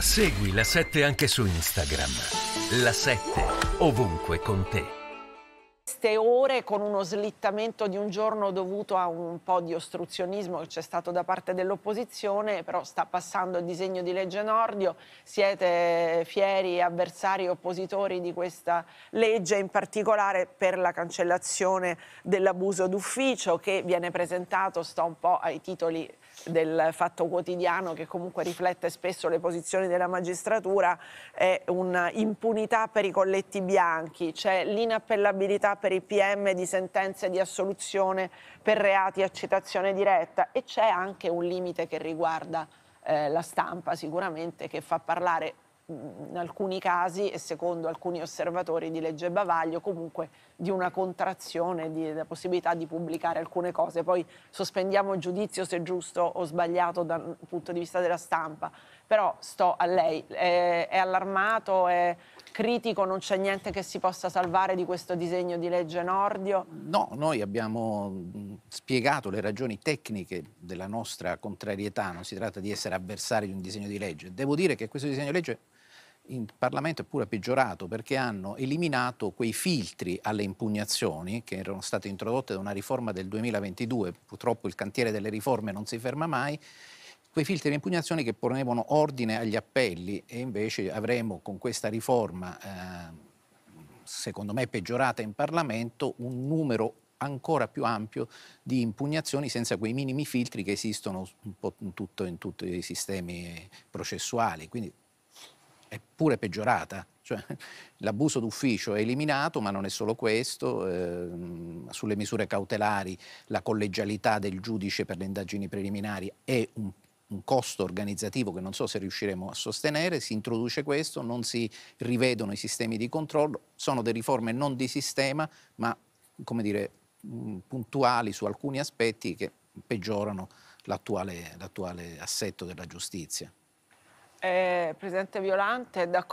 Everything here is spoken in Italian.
Segui la 7 anche su Instagram. La 7 ovunque con te queste ore con uno slittamento di un giorno dovuto a un po' di ostruzionismo che c'è stato da parte dell'opposizione, però sta passando il disegno di legge Nordio, siete fieri avversari oppositori di questa legge, in particolare per la cancellazione dell'abuso d'ufficio che viene presentato, sto un po' ai titoli del Fatto Quotidiano che comunque riflette spesso le posizioni della magistratura è un'impunità per i colletti bianchi, c'è cioè l'inappellabilità per i PM di sentenze di assoluzione per reati a citazione diretta e c'è anche un limite che riguarda eh, la stampa sicuramente che fa parlare in alcuni casi e secondo alcuni osservatori di legge bavaglio comunque di una contrazione della possibilità di pubblicare alcune cose. Poi sospendiamo il giudizio se è giusto o sbagliato dal punto di vista della stampa, però sto a lei, è, è allarmato, è critico, non c'è niente che si possa salvare di questo disegno di legge Nordio? No, noi abbiamo mm, spiegato le ragioni tecniche della nostra contrarietà, non si tratta di essere avversari di un disegno di legge. Devo dire che questo disegno di legge in Parlamento è pure peggiorato perché hanno eliminato quei filtri alle impugnazioni che erano state introdotte da una riforma del 2022, purtroppo il cantiere delle riforme non si ferma mai, quei filtri alle impugnazioni che ponevano ordine agli appelli e invece avremo con questa riforma, eh, secondo me peggiorata in Parlamento, un numero ancora più ampio di impugnazioni senza quei minimi filtri che esistono un po' in, tutto, in tutti i sistemi processuali. Quindi è pure peggiorata. Cioè, l'abuso d'ufficio è eliminato, ma non è solo questo. Eh, sulle misure cautelari la collegialità del giudice per le indagini preliminari è un un costo organizzativo che non so se riusciremo a sostenere, si introduce questo, non si rivedono i sistemi di controllo, sono delle riforme non di sistema, ma come dire, mm, puntuali su alcuni aspetti che peggiorano l'attuale, l'attuale assetto della giustizia. Eh, Presidente Violante, è d'accordo.